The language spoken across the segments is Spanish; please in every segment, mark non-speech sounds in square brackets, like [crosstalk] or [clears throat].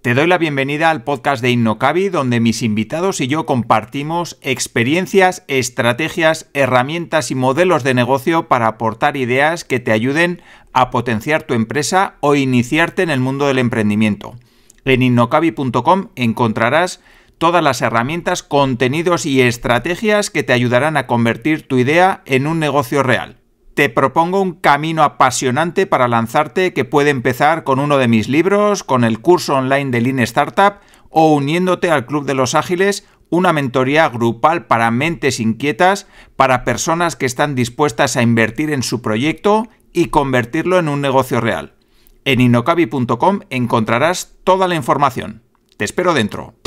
Te doy la bienvenida al podcast de InnoCavi, donde mis invitados y yo compartimos experiencias, estrategias, herramientas y modelos de negocio para aportar ideas que te ayuden a potenciar tu empresa o iniciarte en el mundo del emprendimiento. En InnoCavi.com encontrarás todas las herramientas, contenidos y estrategias que te ayudarán a convertir tu idea en un negocio real te propongo un camino apasionante para lanzarte que puede empezar con uno de mis libros, con el curso online de Lean Startup o uniéndote al Club de los Ágiles, una mentoría grupal para mentes inquietas, para personas que están dispuestas a invertir en su proyecto y convertirlo en un negocio real. En inocabi.com encontrarás toda la información. Te espero dentro.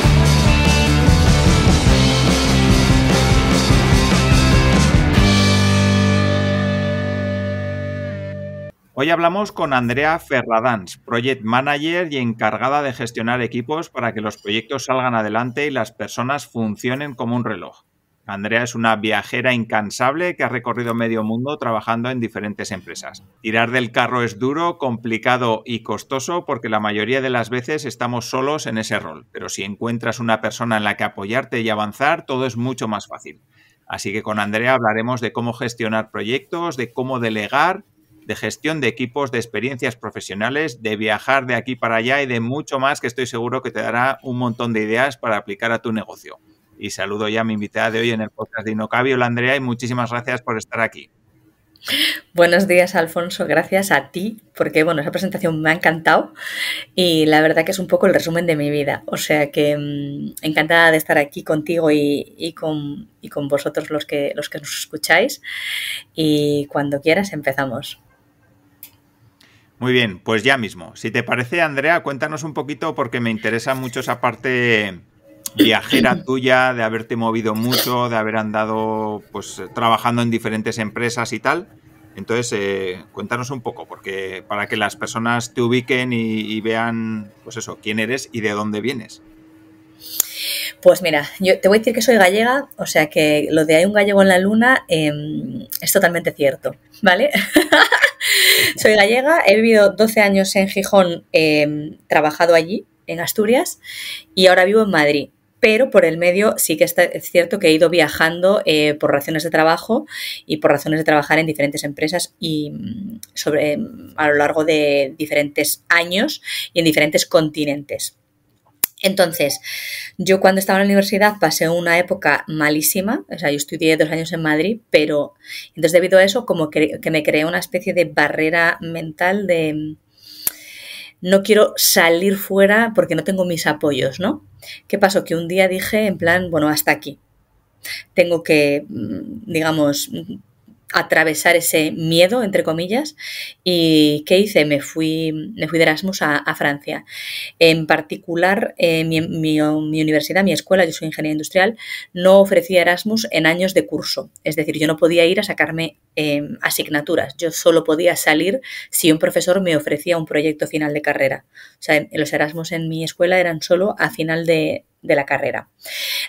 Hoy hablamos con Andrea Ferradans, Project Manager y encargada de gestionar equipos para que los proyectos salgan adelante y las personas funcionen como un reloj. Andrea es una viajera incansable que ha recorrido medio mundo trabajando en diferentes empresas. Tirar del carro es duro, complicado y costoso porque la mayoría de las veces estamos solos en ese rol, pero si encuentras una persona en la que apoyarte y avanzar, todo es mucho más fácil. Así que con Andrea hablaremos de cómo gestionar proyectos, de cómo delegar de gestión de equipos, de experiencias profesionales, de viajar de aquí para allá y de mucho más que estoy seguro que te dará un montón de ideas para aplicar a tu negocio. Y saludo ya a mi invitada de hoy en el podcast de Inocabio, la Andrea, y muchísimas gracias por estar aquí. Buenos días, Alfonso. Gracias a ti, porque bueno, esa presentación me ha encantado y la verdad que es un poco el resumen de mi vida. O sea que mm, encantada de estar aquí contigo y, con, y, con, vosotros los que, los que nos escucháis. Y cuando quieras empezamos. Muy bien, pues ya mismo. Si te parece, Andrea, cuéntanos un poquito porque me interesa mucho esa parte viajera [clears throat] tuya, de haberte movido mucho, de haber andado pues trabajando en diferentes empresas y tal. Entonces, eh, cuéntanos un poco, porque para que las personas te ubiquen y, vean, pues eso, quién eres y de dónde vienes. Pues mira, yo te voy a decir que soy gallega, o sea que lo de hay un gallego en la luna em, es totalmente cierto, ¿vale? [laughs] [laughs] Soy gallega, he vivido 12 años en Gijón, em, trabajado allí, en Asturias, y ahora vivo en Madrid. Pero por el medio sí que es cierto que he ido viajando eh, por razones de trabajo y por razones de trabajar en diferentes empresas y mm, sobre, em, a lo largo de diferentes años y en diferentes continentes. Entonces, yo cuando estaba en la universidad pasé una época malísima, o sea, yo estudié dos años en Madrid, pero entonces debido a eso como que, me creé una especie de barrera mental de no quiero salir fuera porque no tengo mis apoyos, ¿no? ¿Qué pasó? Que un día dije en plan, bueno, hasta aquí. Tengo que, mm, digamos, atravesar ese miedo, entre comillas. ¿Y qué hice? Me fui, me fui de Erasmus a, Francia. En particular, eh, mi, universidad, mi escuela, yo soy ingeniero industrial, no ofrecía Erasmus en años de curso. Es decir, yo no podía ir a sacarme eh, asignaturas. Yo solo podía salir si un profesor me ofrecía un proyecto final de carrera. O sea, los Erasmus en mi escuela eran solo a final de, de la carrera.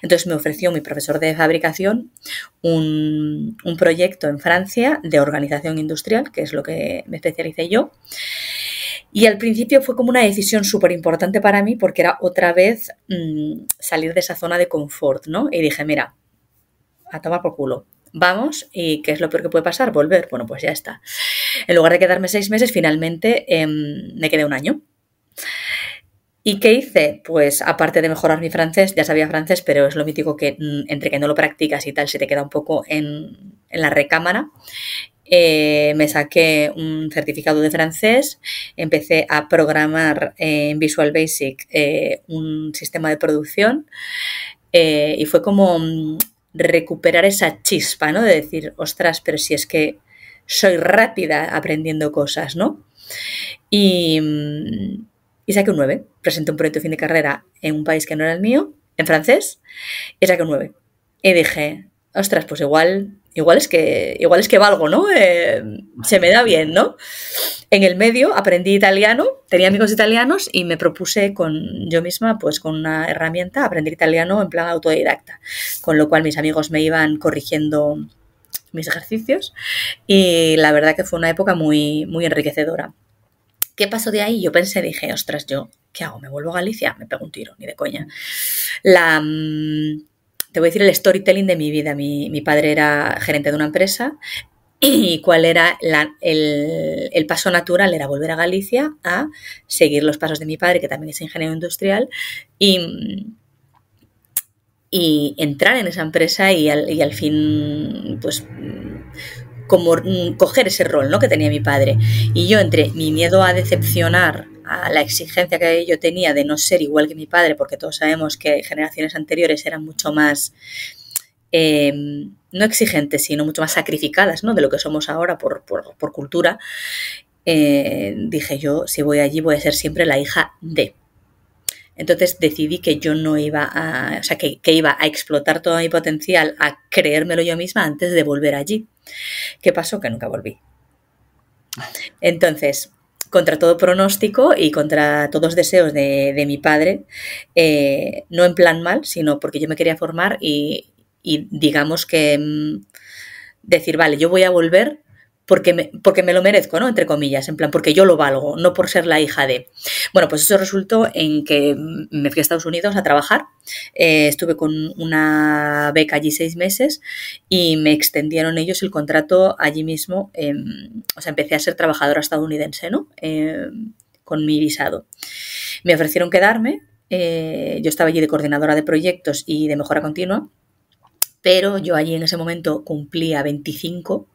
Entonces me ofreció mi profesor de fabricación un, proyecto en Francia de organización industrial, que es lo que me especialicé yo. Y al principio fue como una decisión súper importante para mí porque era otra vez mm, salir de esa zona de confort, ¿no? Y dije, mira, a tomar por culo. Vamos, ¿y qué es lo peor que puede pasar? Volver. Bueno, pues ya está. En lugar de quedarme seis meses, finalmente em, me quedé un año. ¿Y qué hice? Pues aparte de mejorar mi francés, ya sabía francés, pero es lo mítico que mm, entre que no lo practicas y tal, se te queda un poco en, la recámara. Eh, me saqué un certificado de francés, empecé a programar eh, en Visual Basic eh, un sistema de producción y fue como mm, recuperar esa chispa, ¿no? De decir, ostras, pero si es que soy rápida aprendiendo cosas, ¿no? Y mm, y saqué un 9. Presenté un proyecto de fin de carrera en un país que no era el mío, en francés, y saqué un 9. Y dije, ostras, pues igual, igual es que, igual es que valgo, ¿no? Eh, se me da bien, ¿no? En el medio aprendí italiano, tenía amigos italianos y me propuse con yo misma, pues con una herramienta, aprender italiano en plan autodidacta, con lo cual mis amigos me iban corrigiendo mis ejercicios y la verdad que fue una época muy, muy enriquecedora. ¿Qué pasó de ahí? Yo pensé, dije, ostras, yo, ¿qué hago? ¿Me vuelvo a Galicia? Me pego un tiro, ni de coña. Mm, te voy a decir el storytelling de mi vida. Mi, padre era gerente de una empresa y cuál era el, paso natural era volver a Galicia a seguir los pasos de mi padre, que también es ingeniero industrial, y, mm, entrar en esa empresa y al, y al fin, pues como mm, coger ese rol ¿no? que tenía mi padre. Y yo entre mi miedo a decepcionar, a la exigencia que yo tenía de no ser igual que mi padre, porque todos sabemos que generaciones anteriores eran mucho más... Em, no exigentes, sino mucho más sacrificadas ¿no? de lo que somos ahora por, cultura, eh, dije yo, si voy allí voy a ser siempre la hija de. Entonces decidí que yo no iba a, o sea, que, iba a explotar todo mi potencial, a creérmelo yo misma antes de volver allí. ¿Qué pasó? Que nunca volví. Entonces, contra todo pronóstico y contra todos los deseos de, mi padre, eh, no en plan mal, sino porque yo me quería formar y, digamos que mm, decir, vale, yo voy a volver porque me, lo merezco, ¿no? Entre comillas, en plan, porque yo lo valgo, no por ser la hija de. Bueno, pues eso resultó en que me fui a Estados Unidos a trabajar, eh, estuve con una beca allí seis meses y me extendieron ellos el contrato allí mismo, em, o sea, empecé a ser trabajadora estadounidense, ¿no? Em, con mi visado. Me ofrecieron quedarme, eh, yo estaba allí de coordinadora de proyectos y de mejora continua, pero yo allí en ese momento cumplía 25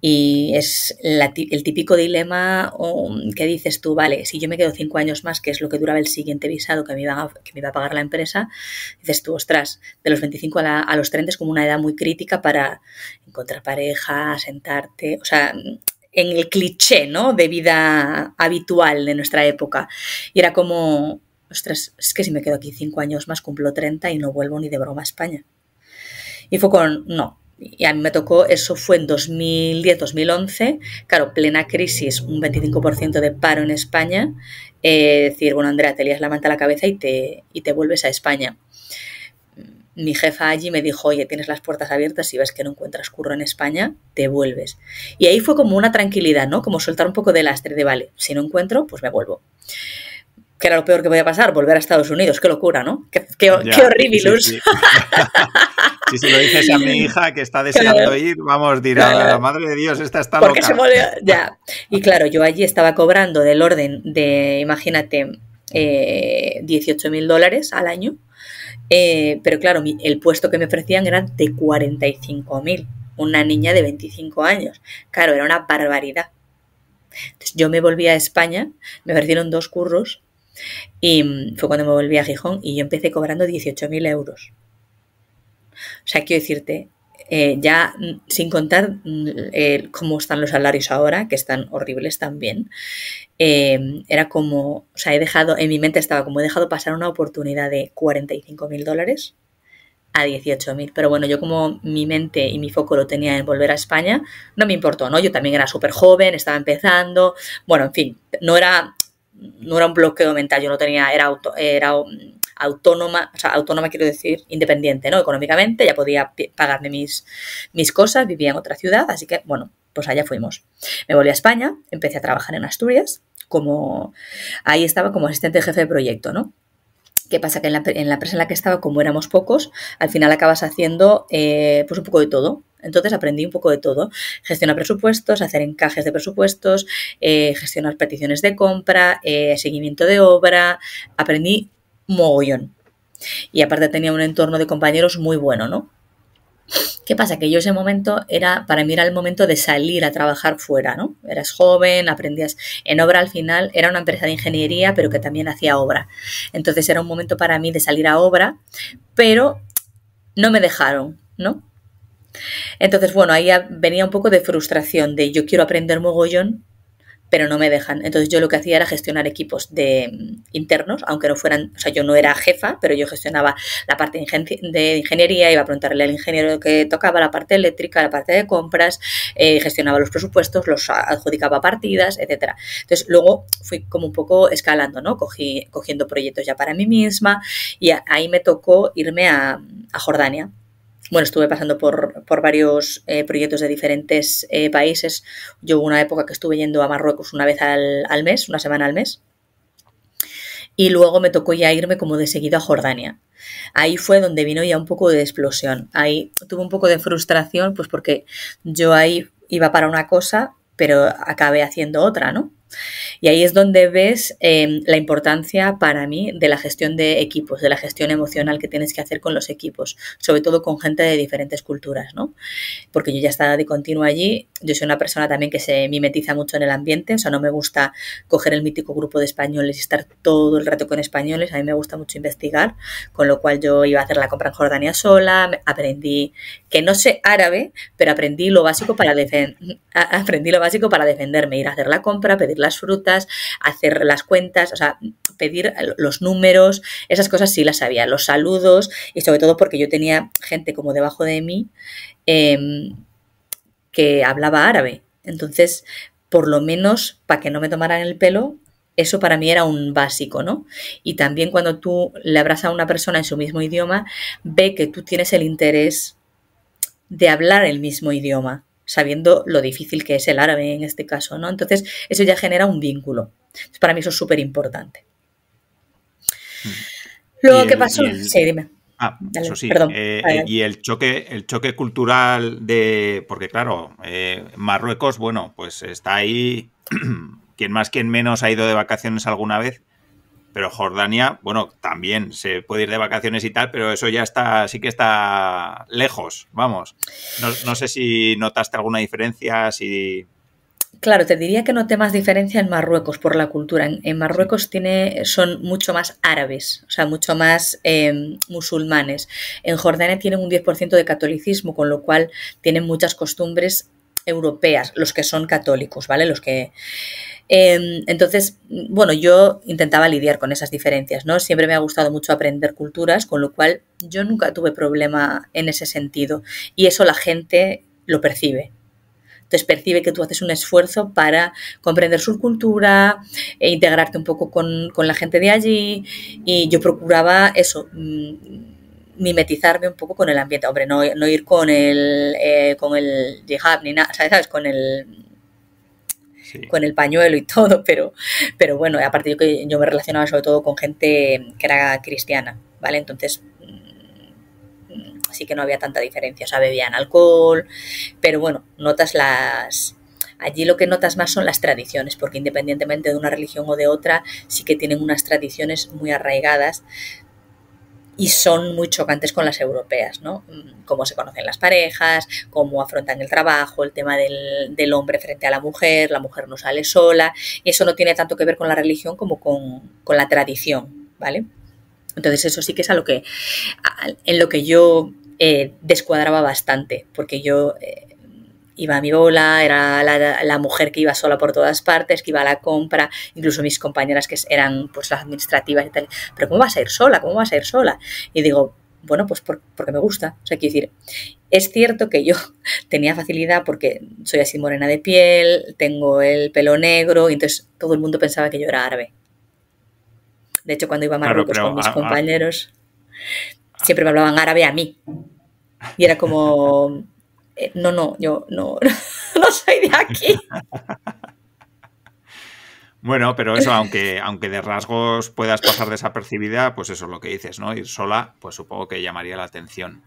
y es el típico dilema um, que dices tú, vale, si yo me quedo cinco años más, que es lo que duraba el siguiente visado que me iba a, que me iba a pagar la empresa, dices tú, ostras, de los 25 a, los 30 es como una edad muy crítica para encontrar pareja, sentarte, o sea, en el cliché, ¿no? De vida habitual de nuestra época. Y era como, ostras, es que si me quedo aquí cinco años más, cumplo 30 y no vuelvo ni de broma a España. Y fue con, no, y a mí me tocó, eso fue en 2010-2011, claro, plena crisis, un 25% de paro en España, decir, bueno, Andrea, te lías la manta a la cabeza y te, y te vuelves a España. Mi jefa allí me dijo, oye, tienes las puertas abiertas, y ves que no encuentras curro en España, te vuelves. Y ahí fue como una tranquilidad, ¿no? Como soltar un poco de lastre de, vale, si no encuentro, pues me vuelvo que era lo peor que podía pasar, volver a Estados Unidos, qué locura, ¿no? Qué, qué, Sí, [laughs] si se lo dices a mi hija que está [laughs] deseando ir, vamos, dirá, la madre de Dios, esta está loca. [laughs] ya. Y claro, yo allí estaba cobrando del orden de, imagínate, eh, 18 mil dólares al año, eh, pero claro, el puesto que me ofrecían era de 45 mil, una niña de 25 años. Claro, era una barbaridad. Entonces yo me volví a España, me ofrecieron dos curros y fue cuando me volví a Gijón y yo empecé cobrando 18.000 euros. O sea, quiero decirte, eh, ya mm, sin contar mm, cómo están los salarios ahora, que están horribles también, eh, era como, o sea, he dejado, en mi mente estaba como he dejado pasar una oportunidad de 45.000 dólares a 18.000. Pero bueno, yo como mi mente y mi foco lo tenía en volver a España, no me importó, ¿no? Yo también era súper joven, estaba empezando, bueno, en fin, no era no era un bloqueo mental, yo no tenía, era, auto, era mm, autónoma, o sea, autónoma quiero decir independiente, ¿no? Económicamente, ya podía pagarme mis, mis cosas, vivía en otra ciudad, así que, bueno, pues allá fuimos. Me volví a España, empecé a trabajar en Asturias, como, ahí estaba como asistente jefe de proyecto, ¿no? ¿Qué pasa? Que en la, empresa en la que estaba, como éramos pocos, al final acabas haciendo eh, pues un poco de todo. Entonces aprendí un poco de todo. Gestionar presupuestos, hacer encajes de presupuestos, eh, gestionar peticiones de compra, eh, seguimiento de obra. Aprendí mogollón. Y aparte tenía un entorno de compañeros muy bueno, ¿no? ¿Qué pasa? Que yo ese momento era, para mí era el momento de salir a trabajar fuera, ¿no? Eras joven, aprendías en obra al final, era una empresa de ingeniería, pero que también hacía obra. Entonces era un momento para mí de salir a obra, pero no me dejaron, ¿no? Entonces, bueno, ahí venía un poco de frustración, de yo quiero aprender mogollón, pero no me dejan. Entonces yo lo que hacía era gestionar equipos de mm, internos, aunque no fueran, o sea, yo no era jefa, pero yo gestionaba la parte de ingeniería, iba a preguntarle al ingeniero que tocaba, la parte eléctrica, la parte de compras, eh, gestionaba los presupuestos, los adjudicaba partidas, etcétera. Entonces luego fui como un poco escalando, ¿no? Cogí, cogiendo proyectos ya para mí misma y ahí me tocó irme a Jordania bueno, estuve pasando por, varios eh, proyectos de diferentes eh, países. Yo hubo una época que estuve yendo a Marruecos una vez al, al, mes, una semana al mes. Y luego me tocó ya irme como de seguido a Jordania. Ahí fue donde vino ya un poco de explosión. Ahí tuve un poco de frustración, pues porque yo ahí iba para una cosa, pero acabé haciendo otra, ¿no? Y ahí es donde ves em, la importancia para mí de la gestión de equipos, de la gestión emocional que tienes que hacer con los equipos, sobre todo con gente de diferentes culturas, ¿no? Porque yo ya estaba de continuo allí, yo soy una persona también que se mimetiza mucho en el ambiente, o sea, no me gusta coger el mítico grupo de españoles y estar todo el rato con españoles, a mí me gusta mucho investigar, con lo cual yo iba a hacer la compra en Jordania sola, aprendí que no sé árabe, pero aprendí lo básico para, aprendí lo básico para defenderme, ir a hacer la compra, pedir las frutas, hacer las cuentas, o sea, pedir los números, esas cosas sí las sabía, los saludos y sobre todo porque yo tenía gente como debajo de mí em, que hablaba árabe. Entonces, por lo menos para que no me tomaran el pelo, eso para mí era un básico, ¿no? Y también cuando tú le abrazas a una persona en su mismo idioma, ve que tú tienes el interés de hablar el mismo idioma sabiendo lo difícil que es el árabe en este caso, ¿no? Entonces, eso ya genera un vínculo. para mí eso es súper importante. Mm. Luego, ¿qué pasó? Sí, dime. Ah, eso sí. Perdón. Eh, y el choque, el choque cultural de. Porque, claro, eh, Marruecos, bueno, pues está ahí. [clears throat] quien más, quien menos ha ido de vacaciones alguna vez. Pero Jordania, bueno, también se puede ir de vacaciones y tal, pero eso ya está, sí que está lejos, vamos. No, sé si notaste alguna diferencia, si... Claro, te diría que noté más diferencia en Marruecos por la cultura. En, Marruecos tiene, son mucho más árabes, o sea, mucho más em, musulmanes. En Jordania tienen un 10% de catolicismo, con lo cual tienen muchas costumbres europeas, los que son católicos, ¿vale? Los que Em, entonces, bueno, yo intentaba lidiar con esas diferencias, ¿no? Siempre me ha gustado mucho aprender culturas, con lo cual yo nunca tuve problema en ese sentido. Y eso la gente lo percibe, entonces percibe que tú haces un esfuerzo para comprender su cultura e integrarte un poco con, la gente de allí. Y yo procuraba eso, mm, mimetizarme un poco con el ambiente. Hombre, no, ir con el, eh, con el ni nada, ¿sabes? Con el con el pañuelo y todo, [laughs] pero, pero bueno, aparte yo que yo me relacionaba sobre todo con gente que era cristiana, ¿vale? Entonces así mm, mm, que no había tanta diferencia, o sea, bebían alcohol, pero bueno, notas las, Allí lo que notas más son las tradiciones, porque independientemente de una religión o de otra, sí que tienen unas tradiciones muy arraigadas y son muy chocantes con las europeas, ¿no? Cómo se conocen las parejas, cómo afrontan el trabajo, el tema del, hombre frente a la mujer, la mujer no sale sola, eso no tiene tanto que ver con la religión como con, la tradición, ¿vale? Entonces eso sí que es que, en lo que yo eh, descuadraba bastante, porque yo... Eh, iba a mi bola, era la, mujer que iba sola por todas partes, que iba a la compra, incluso mis compañeras que eran pues las administrativas y tal, pero ¿cómo vas a ir sola? ¿Cómo vas a ir sola? Y digo, bueno, pues porque me gusta, o sea, quiero decir, es cierto que yo [laughs] tenía facilidad porque soy así morena de piel, tengo el pelo negro, y entonces todo el mundo pensaba que yo era árabe. De hecho, cuando iba a Marruecos con mis compañeros, siempre me hablaban árabe a mí. Y era como, eh, no, no, yo no, [laughs] no soy de aquí. Bueno, pero eso, aunque, aunque de rasgos puedas pasar desapercibida, pues eso es lo que dices, ¿no? Ir sola, pues supongo que llamaría la atención.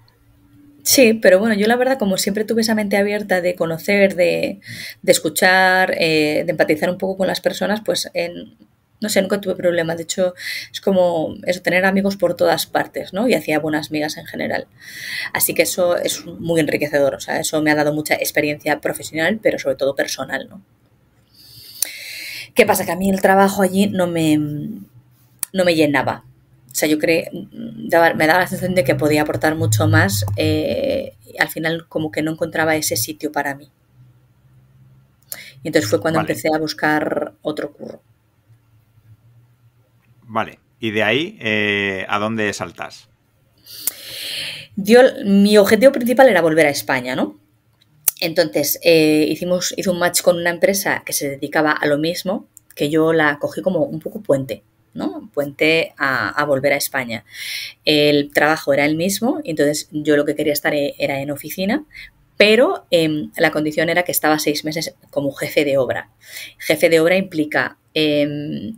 Sí, pero bueno, yo la verdad, como siempre tuve esa mente abierta de conocer, de, de escuchar, eh, de empatizar un poco con las personas, pues en, no sé, nunca tuve problemas. De hecho, es como eso, tener amigos por todas partes, ¿no? Y hacía buenas migas en general. Así que eso es muy enriquecedor. O sea, eso me ha dado mucha experiencia profesional, pero sobre todo personal, ¿no? ¿Qué pasa? Que a mí el trabajo allí no me, no me llenaba. O sea, yo creo, me daba la sensación de que podía aportar mucho más. Eh, al final, como que no encontraba ese sitio para mí. Y entonces fue cuando empecé a buscar otro curro. Vale, y de ahí, eh, ¿a dónde saltas? Yo, mi objetivo principal era volver a España, ¿no? Entonces, eh, hicimos, hice un match con una empresa que se dedicaba a lo mismo, que yo la cogí como un poco puente, ¿no? Puente a, volver a España. El trabajo era el mismo, entonces yo lo que quería estar e, era en oficina, pero em, la condición era que estaba seis meses como jefe de obra. Jefe de obra implica em,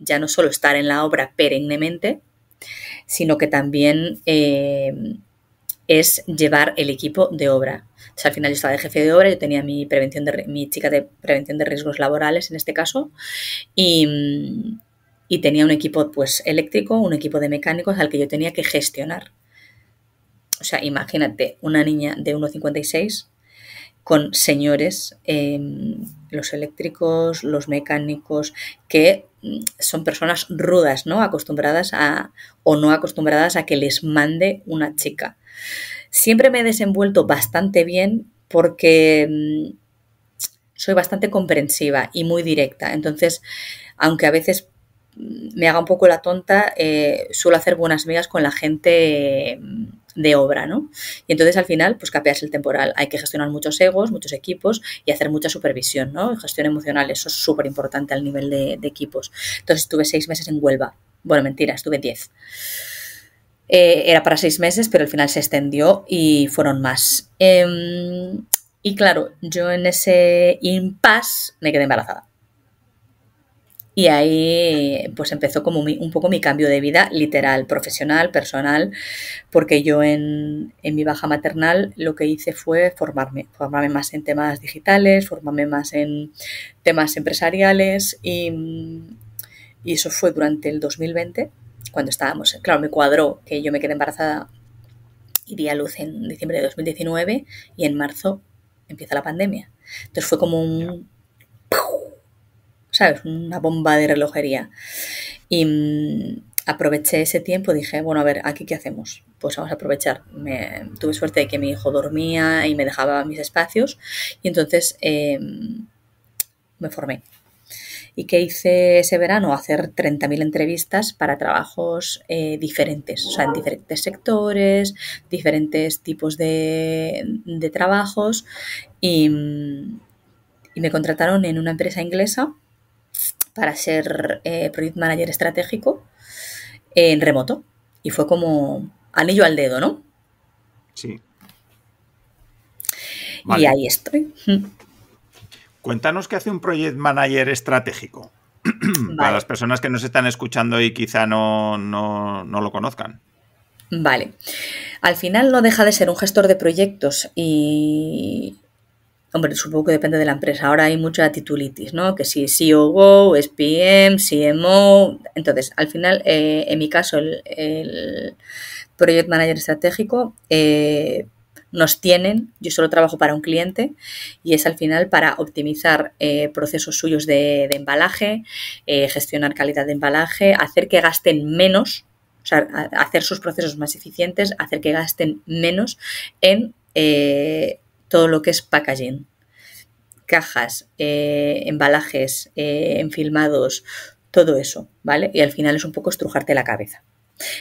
ya no solo estar en la obra perennemente, sino que también eh, es llevar el equipo de obra. O sea, al final yo estaba de jefe de obra, yo tenía mi, prevención de, mi chica de prevención de riesgos laborales en este caso, y, tenía un equipo pues, eléctrico, un equipo de mecánicos al que yo tenía que gestionar. O sea, imagínate una niña de 1,56 con señores, eh, los eléctricos, los mecánicos, que son personas rudas, ¿no? Acostumbradas a o no acostumbradas a que les mande una chica. Siempre me he desenvuelto bastante bien porque mm, soy bastante comprensiva y muy directa. Entonces, aunque a veces mm, me haga un poco la tonta, eh, suelo hacer buenas migas con la gente mm, de obra, ¿no? Y entonces al final, pues capearse el temporal. Hay que gestionar muchos egos, muchos equipos y hacer mucha supervisión, ¿no? Gestión emocional, eso es súper importante al nivel de, equipos. Entonces estuve seis meses en Huelva. Bueno, mentira, estuve diez. Eh, era para seis meses, pero al final se extendió y fueron más. Em, y claro, yo en ese impasse me quedé embarazada y ahí pues empezó como un poco mi cambio de vida literal, profesional, personal, porque yo en, mi baja maternal lo que hice fue formarme, formarme más en temas digitales, formarme más en temas empresariales y, y eso fue durante el 2020, cuando estábamos, claro, me cuadró que yo me quedé embarazada y di a luz en diciembre de 2019 y en marzo empieza la pandemia. Entonces fue como un una bomba de relojería. Y mm, aproveché ese tiempo, dije, bueno, a ver, ¿aquí qué hacemos? Pues vamos a aprovechar. tuve suerte de que mi hijo dormía y me dejaba mis espacios y entonces em, me formé. ¿Y qué hice ese verano? Hacer 30.000 entrevistas para trabajos eh, diferentes, o sea, en diferentes sectores, diferentes tipos de, trabajos. Mm, y me contrataron en una empresa inglesa para ser eh, Project Manager estratégico en remoto. Y fue como anillo al dedo, ¿no? Sí. Y ahí estoy. Cuéntanos qué hace un Project Manager estratégico. [clears throat] Para las personas que nos están escuchando y quizá no, no lo conozcan. Vale. Al final no deja de ser un gestor de proyectos y, Hombre, supongo que depende de la empresa. Ahora hay mucha titulitis, ¿no? Que si COO, e SPM, CMO. Entonces, al final, eh, en mi caso, el, el Project Manager Estratégico eh, nos tienen, yo solo trabajo para un cliente y es al final para optimizar eh, procesos suyos de, embalaje, gestionar calidad de embalaje, hacer que gasten menos, o sea, hacer sus procesos más eficientes, hacer que gasten menos en todo lo que es packaging. Cajas, eh, embalajes, eh, enfilmados, todo eso, ¿vale? Y al final es un poco estrujarte la cabeza.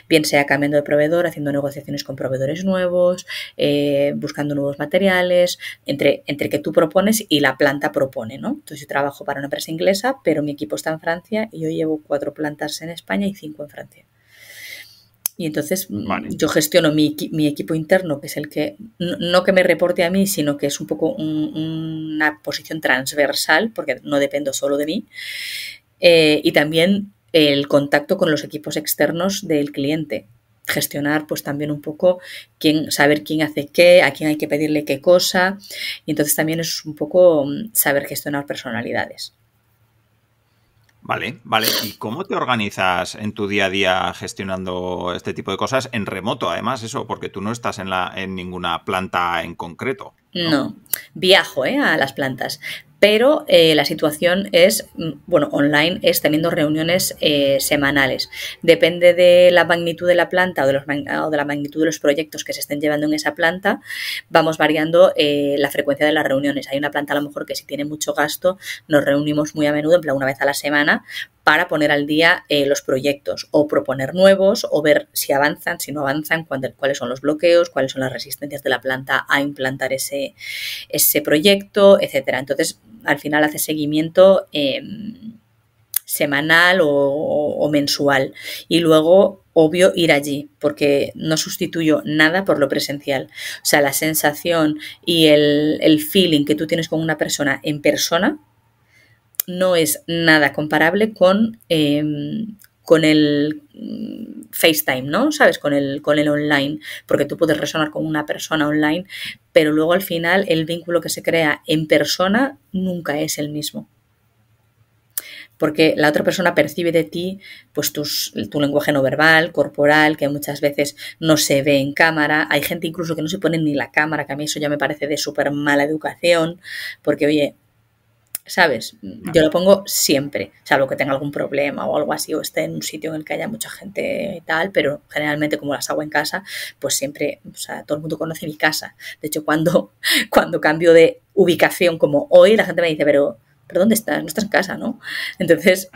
Bien sea cambiando de proveedor, haciendo negociaciones con proveedores nuevos, eh, buscando nuevos materiales, entre, entre que tú propones y la planta propone, ¿no? Entonces yo trabajo para una empresa inglesa, pero mi equipo está en Francia y yo llevo cuatro plantas en España y cinco en Francia. Y entonces mm, yo gestiono mi, equipo interno, que es el que, no que me reporte a mí, sino que es un poco una posición transversal, porque no dependo solo de mí. Eh, y también el contacto con los equipos externos del cliente. Gestionar, pues también un poco quién, saber quién hace qué, a quién hay que pedirle qué cosa. Y entonces también es un poco mm, saber gestionar personalidades. Vale, vale. ¿Y cómo te organizas en tu día a día gestionando este tipo de cosas en remoto, además, eso? Porque tú no estás en, la, en ninguna planta en concreto. No, viajo ¿eh? a las plantas, pero eh, la situación es, mm, bueno, online es teniendo reuniones eh, semanales. Depende de la magnitud de la planta o de, los, ah, o de, la magnitud de los proyectos que se estén llevando en esa planta, vamos variando eh, la frecuencia de las reuniones. Hay una planta a lo mejor que si tiene mucho gasto, nos reunimos muy a menudo, en plan una vez a la semana, para poner al día eh, los proyectos o proponer nuevos o ver si avanzan, si no avanzan, cuáles son los bloqueos, cuáles son las resistencias de la planta a implantar ese, ese proyecto, etcétera. Entonces, al final hace seguimiento em, semanal o, mensual y luego obvio ir allí, porque no sustituyo nada por lo presencial. O sea, la sensación y el, el, feeling que tú tienes con una persona en persona no es nada comparable con, em, con el mm, FaceTime, ¿no? ¿Sabes? Con el, con el online, porque tú puedes resonar con una persona online, pero luego al final el vínculo que se crea en persona nunca es el mismo porque la otra persona percibe de ti pues tu lenguaje no verbal, corporal, que muchas veces no se ve en cámara. Hay gente incluso que no se pone ni la cámara, que a mí eso ya me parece de súper mala educación, porque oye, ¿sabes? Yo lo pongo siempre, salvo que tenga algún problema o algo así, o esté en un sitio en el que haya mucha gente y tal, pero generalmente como las hago en casa, pues siempre, o sea, todo el mundo conoce mi casa. De hecho, cuando, [laughs] cuando cambio de ubicación como hoy, la gente me dice, pero, ¿pero dónde estás? No estás en casa, ¿no? Entonces,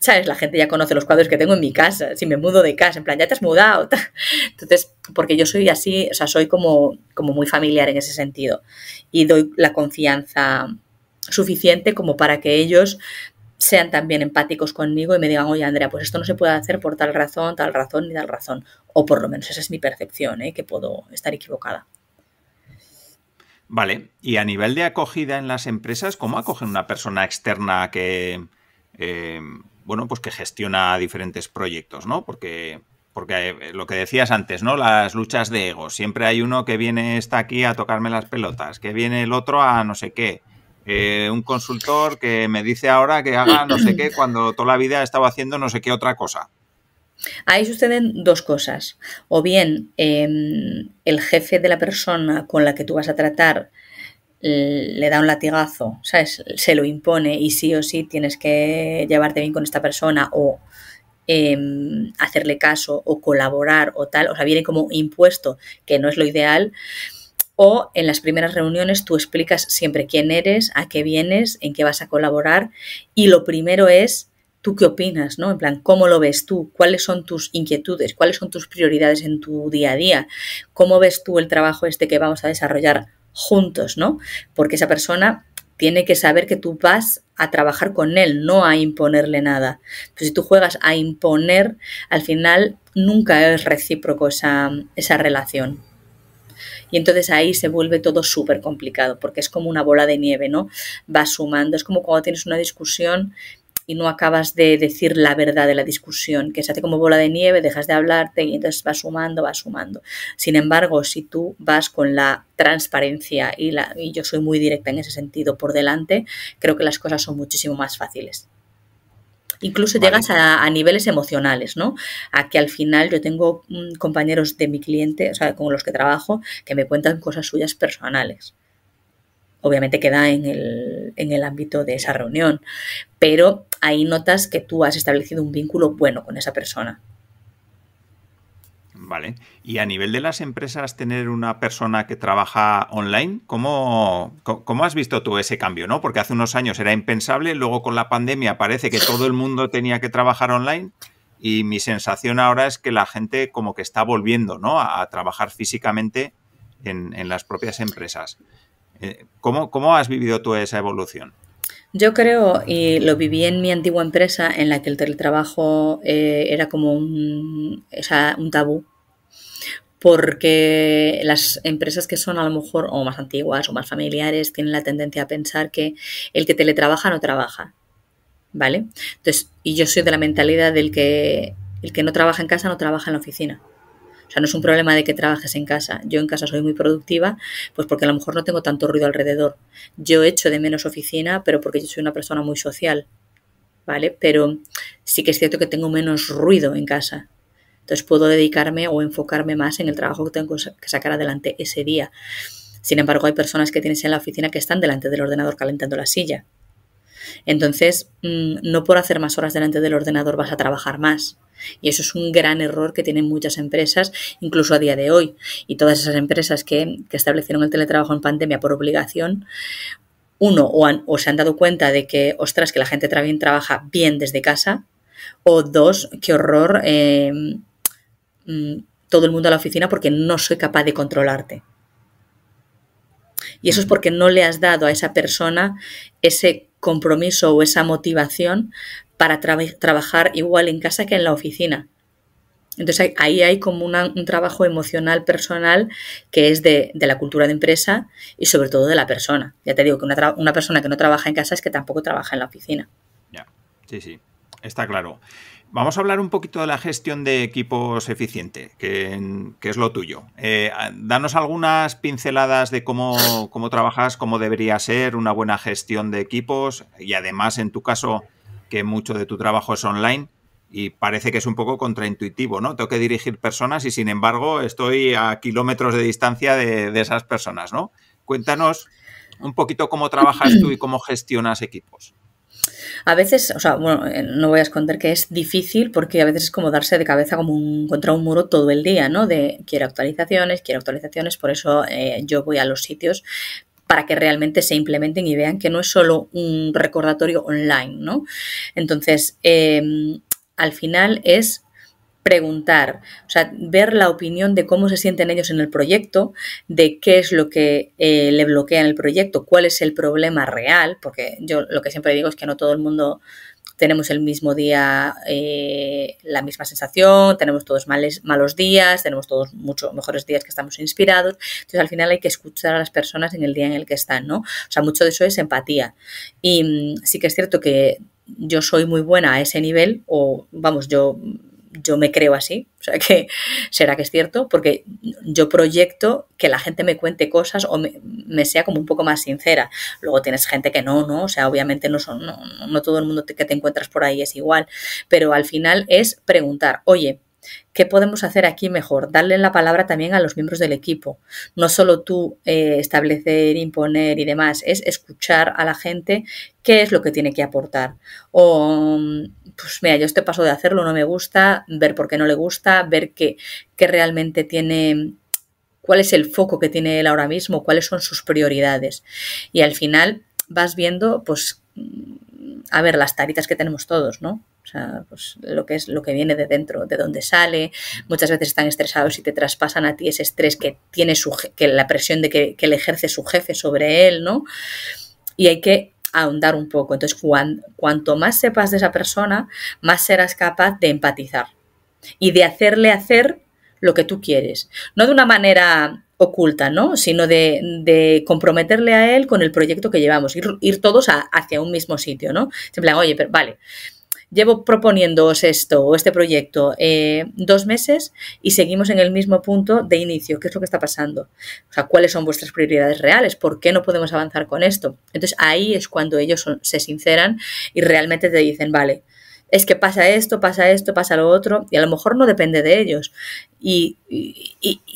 ¿sabes? La gente ya conoce los cuadros que tengo en mi casa, si me mudo de casa, en plan, ya te has mudado. [laughs] Entonces, porque yo soy así, o sea, soy como, como muy familiar en ese sentido y doy la confianza suficiente como para que ellos sean también empáticos conmigo y me digan, oye Andrea, pues esto no se puede hacer por tal razón, tal razón ni tal razón. O por lo menos esa es mi percepción, ¿eh? que puedo estar equivocada. Vale, y a nivel de acogida en las empresas, ¿cómo acogen una persona externa que, eh, bueno, pues que gestiona diferentes proyectos, ¿no? Porque, porque eh, lo que decías antes, ¿no? Las luchas de egos. Siempre hay uno que viene, está aquí a tocarme las pelotas, que viene el otro a no sé qué. Eh, un consultor que me dice ahora que haga no sé qué cuando toda la vida estaba haciendo no sé qué otra cosa. Ahí suceden dos cosas. O bien em, el jefe de la persona con la que tú vas a tratar mm, le da un latigazo, Se lo impone y sí o sí tienes que llevarte bien con esta persona o em, hacerle caso o colaborar o tal. O sea, viene como impuesto, que no es lo ideal o en las primeras reuniones tú explicas siempre quién eres, a qué vienes, en qué vas a colaborar y lo primero es tú qué opinas, ¿no? En plan, ¿cómo lo ves tú? ¿Cuáles son tus inquietudes? ¿Cuáles son tus prioridades en tu día a día? ¿Cómo ves tú el trabajo este que vamos a desarrollar juntos, ¿no? Porque esa persona tiene que saber que tú vas a trabajar con él, no a imponerle nada. Pues si tú juegas a imponer, al final nunca es recíproco esa, esa relación. Y entonces ahí se vuelve todo súper complicado porque es como una bola de nieve, ¿no? Va sumando, es como cuando tienes una discusión y no acabas de decir la verdad de la discusión, que se hace como bola de nieve, dejas de hablarte y entonces va sumando, va sumando. Sin embargo, si tú vas con la transparencia y, la, y yo soy muy directa en ese sentido por delante, creo que las cosas son muchísimo más fáciles. Incluso llegas a, niveles emocionales, ¿no? A que al final yo tengo mm, compañeros de mi cliente, o sea, con los que trabajo, que me cuentan cosas suyas personales. Obviamente queda en el, en el ámbito de esa reunión, pero ahí notas que tú has establecido un vínculo bueno con esa persona. Vale. Y a nivel de las empresas, tener una persona que trabaja online, ¿cómo, cómo has visto tú ese cambio? ¿no? Porque hace unos años era impensable, luego con la pandemia parece que todo el mundo tenía que trabajar online y mi sensación ahora es que la gente como que está volviendo a, trabajar físicamente en, las propias empresas. Eh, ¿Cómo, has vivido tú esa evolución? Yo creo, y lo viví en mi antigua empresa, en la que el teletrabajo eh, era como un tabú porque las empresas que son a lo mejor o más antiguas o más familiares tienen la tendencia a pensar que el que teletrabaja no trabaja, ¿vale? Entonces, y yo soy de la mentalidad del que el que no trabaja en casa no trabaja en la oficina. O sea, no es un problema de que trabajes en casa. Yo en casa soy muy productiva, pues porque a lo mejor no tengo tanto ruido alrededor. Yo echo de menos oficina, pero porque yo soy una persona muy social, ¿vale? Pero sí que es cierto que tengo menos ruido en casa. Entonces puedo dedicarme o enfocarme más en el trabajo que tengo que sacar adelante ese día. Sin embargo, hay personas que tienes en la oficina que están delante del ordenador calentando la silla. Entonces, mm, no por hacer más horas delante del ordenador vas a trabajar más. Y eso es un gran error que tienen muchas empresas, incluso a día de hoy. Y todas esas empresas que, establecieron el teletrabajo en pandemia por obligación, uno, o, se han dado cuenta de que, ostras, que la gente trabaja bien desde casa, o dos, qué horror. Eh, Mm, todo el mundo a la oficina porque no soy capaz de controlarte. Y eso es porque no le has dado a esa persona ese compromiso o esa motivación para trabajar igual en casa que en la oficina. Entonces ahí hay como un trabajo emocional personal que es de, la cultura de empresa y sobre todo de la persona. Ya te digo que una, una persona que no trabaja en casa es que tampoco trabaja en la oficina. Ya, sí, sí, está claro. Vamos a hablar un poquito de la gestión de equipos eficiente, que, es lo tuyo. Eh, danos algunas pinceladas de cómo, trabajas, cómo debería ser una buena gestión de equipos y además en tu caso que mucho de tu trabajo es online y parece que es un poco contraintuitivo, ¿no? Tengo que dirigir personas y sin embargo estoy a kilómetros de distancia de, de esas personas, ¿no? Cuéntanos un poquito cómo trabajas tú y cómo gestionas equipos. A veces, o sea, bueno, eh, no voy a esconder que es difícil porque a veces es como darse de cabeza como un, contra un muro todo el día, ¿no? De quiero actualizaciones, quiero actualizaciones, por eso eh, yo voy a los sitios para que realmente se implementen y vean que no es solo un recordatorio online, ¿no? Entonces, em, al final es preguntar, o sea, ver la opinión de cómo se sienten ellos en el proyecto, de qué es lo que eh, le bloquea en el proyecto, cuál es el problema real, porque yo lo que siempre digo es que no todo el mundo tenemos el mismo día, eh, la misma sensación, tenemos todos males, malos días, tenemos todos muchos mejores días que estamos inspirados. Entonces, al final hay que escuchar a las personas en el día en el que están, ¿no? O sea, mucho de eso es empatía. Y mm, sí que es cierto que yo soy muy buena a ese nivel, o vamos, yo yo me creo así, o sea que será que es cierto, porque yo proyecto que la gente me cuente cosas o me, sea como un poco más sincera. Luego tienes gente que no, ¿no? O sea, obviamente no, son, no, no todo el mundo que te encuentras por ahí es igual, pero al final es preguntar, oye, ¿Qué podemos hacer aquí mejor? Darle la palabra también a los miembros del equipo. No solo tú eh, establecer, imponer y demás, es escuchar a la gente qué es lo que tiene que aportar. O, mm, pues mira, yo este paso de hacerlo no me gusta, ver por qué no le gusta, ver qué, qué realmente tiene cuál es el foco que tiene él ahora mismo, cuáles son sus prioridades. Y al final vas viendo, pues, mm, a ver, las taritas que tenemos todos, ¿no? O sea, pues lo que es lo que viene de dentro, de dónde sale. Muchas veces están estresados y te traspasan a ti ese estrés que tiene su que la presión de que, le ejerce su jefe sobre él, ¿no? Y hay que ahondar un poco. Entonces, cuanto más sepas de esa persona, más serás capaz de empatizar y de hacerle hacer lo que tú quieres. No de una manera oculta, ¿no? Sino de, comprometerle a él con el proyecto que llevamos, ir, ir todos hacia un mismo sitio, ¿no? plan, oye, pero vale, llevo proponiéndoos esto o este proyecto eh, dos meses y seguimos en el mismo punto de inicio. ¿Qué es lo que está pasando? O sea, ¿cuáles son vuestras prioridades reales? ¿Por qué no podemos avanzar con esto? Entonces ahí es cuando ellos se sinceran y realmente te dicen, vale, es que pasa esto, pasa esto, pasa lo otro, y a lo mejor no depende de ellos. Y,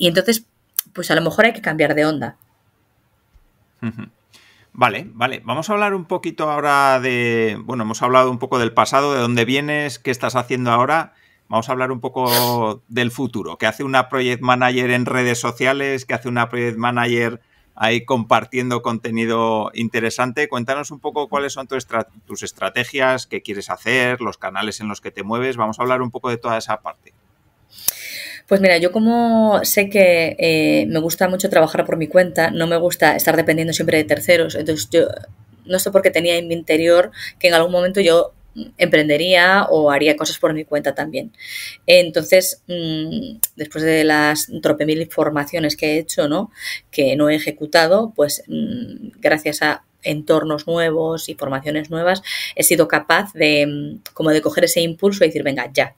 entonces, pues a lo mejor hay que cambiar de onda. Vale, vale. Vamos a hablar un poquito ahora de. Bueno, hemos hablado un poco del pasado, de dónde vienes, qué estás haciendo ahora. Vamos a hablar un poco del futuro. ¿Qué hace una project manager en redes sociales? ¿Qué hace una project manager ahí compartiendo contenido interesante? Cuéntanos un poco cuáles son tus estrategias, qué quieres hacer, los canales en los que te mueves. Vamos a hablar un poco de toda esa parte. Pues mira, yo como sé que eh, me gusta mucho trabajar por mi cuenta, no me gusta estar dependiendo siempre de terceros, entonces yo no sé por qué tenía en mi interior que en algún momento yo mm, emprendería o haría cosas por mi cuenta también. Entonces, mm, después de las trope mil formaciones que he hecho, ¿no? Que no he ejecutado, pues mm, gracias a entornos nuevos y formaciones nuevas, he sido capaz de como de coger ese impulso y decir, venga, ya.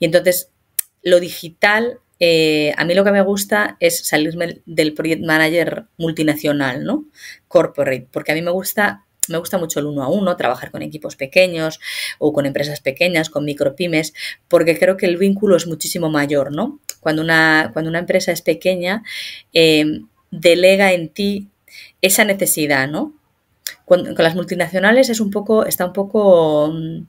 Y entonces lo digital, eh, a mí lo que me gusta es salirme del project manager multinacional, ¿no? Corporate, porque a mí me gusta me gusta mucho el uno a uno, trabajar con equipos pequeños o con empresas pequeñas, con micropymes, porque creo que el vínculo es muchísimo mayor, ¿no? Cuando una, cuando una empresa es pequeña, eh, delega en ti esa necesidad, ¿no? Con, las multinacionales es un poco, está un poco mm,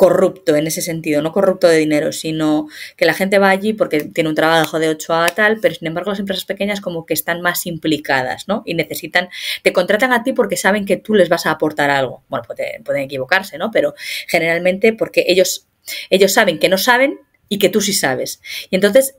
corrupto en ese sentido, no corrupto de dinero, sino que la gente va allí porque tiene un trabajo de 8 a tal, pero sin embargo las empresas pequeñas como que están más implicadas, ¿no? Y necesitan, te contratan a ti porque saben que tú les vas a aportar algo. Bueno, pueden, eh, pueden equivocarse, ¿no? Pero generalmente porque ellos, ellos saben que no saben y que tú sí sabes. Y entonces